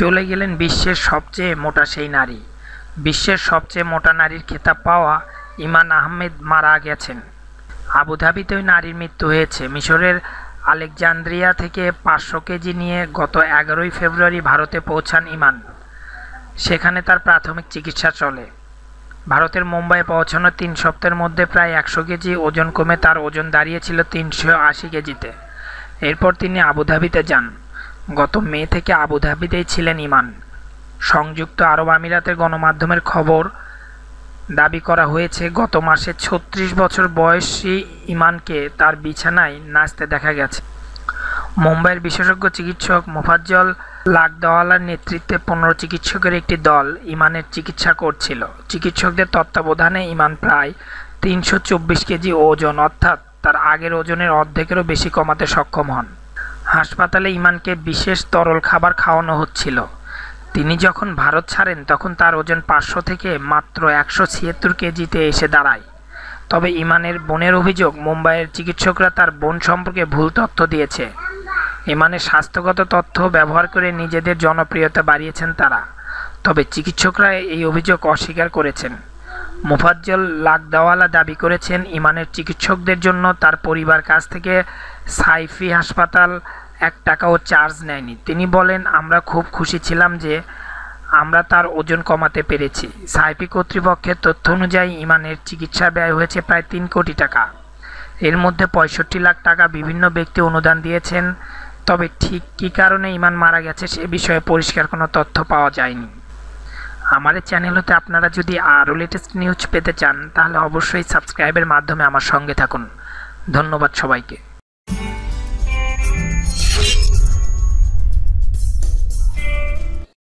চলে গেলেন বিশ্বের সবচেয়ে মোটা সেই নারী বিশ্বের সবচেয়ে মোটা নারীর খেতাব পাওয়া ইমান আহমেদ মারা গেছেন ওই নারীর মৃত্যু হয়েছে মিশরের আলেকজান্দ্রিয়া থেকে পাঁচশো কেজি নিয়ে গত এগারোই ফেব্রুয়ারি ভারতে পৌঁছান ইমান সেখানে তার প্রাথমিক চিকিৎসা চলে ভারতের মুম্বাই পৌঁছানোর তিন সপ্তাহের মধ্যে প্রায় একশো কেজি ওজন কমে তার ওজন দাঁড়িয়েছিল তিনশো আশি কেজিতে এরপর তিনি আবুধাবিতে যান গত মে থেকে আবুধাবিতেই ছিলেন ইমান সংযুক্ত আরব আমিরাতের গণমাধ্যমের খবর দাবি করা হয়েছে গত মাসে ছত্রিশ বছর বয়সী ইমানকে তার বিছানায় নাচতে দেখা গেছে মুম্বাইয়ের বিশেষজ্ঞ চিকিৎসক মোফাজ্জল লাকদওয়ালার নেতৃত্বে পনেরো চিকিৎসকের একটি দল ইমানের চিকিৎসা করছিল চিকিৎসকদের তত্ত্বাবধানে ইমান প্রায় তিনশো কেজি ওজন অর্থাৎ তার আগের ওজনের অর্ধেকেরও বেশি কমাতে সক্ষম হন হাসপাতালে ইমানকে বিশেষ তরল খাবার খাওয়ানো হচ্ছিল তিনি যখন ভারত ছাড়েন তখন তার ওজন পাঁচশো থেকে মাত্র একশো ছিয়াত্তর কেজিতে এসে দাঁড়ায় তবে ইমানের বোনের অভিযোগ মুম্বাইয়ের চিকিৎসকরা তার বোন সম্পর্কে ভুল তথ্য দিয়েছে ইমানের স্বাস্থ্যগত তথ্য ব্যবহার করে নিজেদের জনপ্রিয়তা বাড়িয়েছেন তারা তবে চিকিৎসকরা এই অভিযোগ অস্বীকার করেছেন মোফাজ্জল লাগদাওয়ালা দাবি করেছেন ইমানের চিকিৎসকদের জন্য তার পরিবার কাছ থেকে সাইফি হাসপাতাল এক টাকাও চার্জ নেয়নি তিনি বলেন আমরা খুব খুশি ছিলাম যে আমরা তার ওজন কমাতে পেরেছি সাইফি কর্তৃপক্ষের তথ্য অনুযায়ী ইমানের চিকিৎসা ব্যয় হয়েছে প্রায় তিন কোটি টাকা এর মধ্যে পঁয়ষট্টি লাখ টাকা বিভিন্ন ব্যক্তি অনুদান দিয়েছেন তবে ঠিক কী কারণে ইমান মারা গেছে সে বিষয়ে পরিষ্কার কোনো তথ্য পাওয়া যায়নি আমাদের চ্যানেলতে আপনারা যদি আরও লেটেস্ট নিউজ পেতে চান তাহলে অবশ্যই সাবস্ক্রাইবের মাধ্যমে আমার সঙ্গে থাকুন ধন্যবাদ সবাইকে